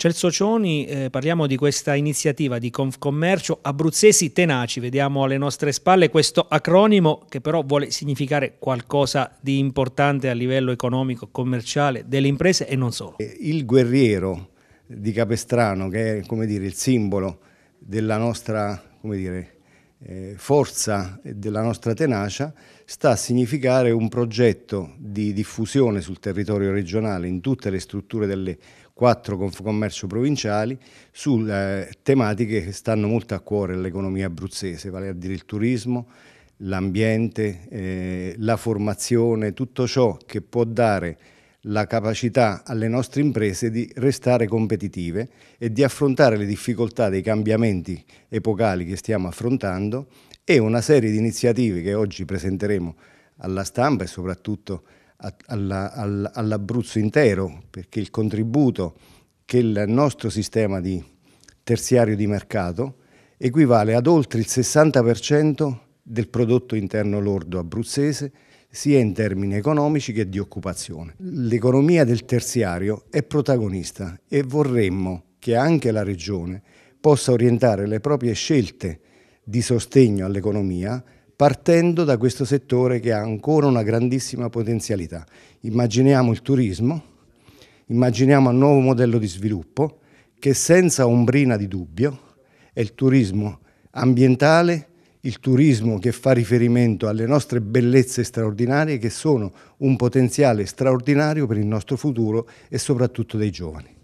Celso Cioni, eh, parliamo di questa iniziativa di Confcommercio Abruzzesi Tenaci, vediamo alle nostre spalle questo acronimo che però vuole significare qualcosa di importante a livello economico, commerciale, delle imprese e non solo. Eh, il guerriero di Capestrano, che è dire, il simbolo della nostra dire, eh, forza e della nostra tenacia sta a significare un progetto di diffusione sul territorio regionale in tutte le strutture delle quattro Confcommercio provinciali su eh, tematiche che stanno molto a cuore all'economia abruzzese, vale a dire il turismo, l'ambiente, eh, la formazione, tutto ciò che può dare la capacità alle nostre imprese di restare competitive e di affrontare le difficoltà dei cambiamenti epocali che stiamo affrontando e una serie di iniziative che oggi presenteremo alla stampa e soprattutto all'Abruzzo intero, perché il contributo che il nostro sistema di terziario di mercato equivale ad oltre il 60% del prodotto interno lordo abruzzese sia in termini economici che di occupazione. L'economia del terziario è protagonista e vorremmo che anche la Regione possa orientare le proprie scelte di sostegno all'economia partendo da questo settore che ha ancora una grandissima potenzialità. Immaginiamo il turismo, immaginiamo un nuovo modello di sviluppo che senza ombrina di dubbio è il turismo ambientale il turismo che fa riferimento alle nostre bellezze straordinarie che sono un potenziale straordinario per il nostro futuro e soprattutto dei giovani.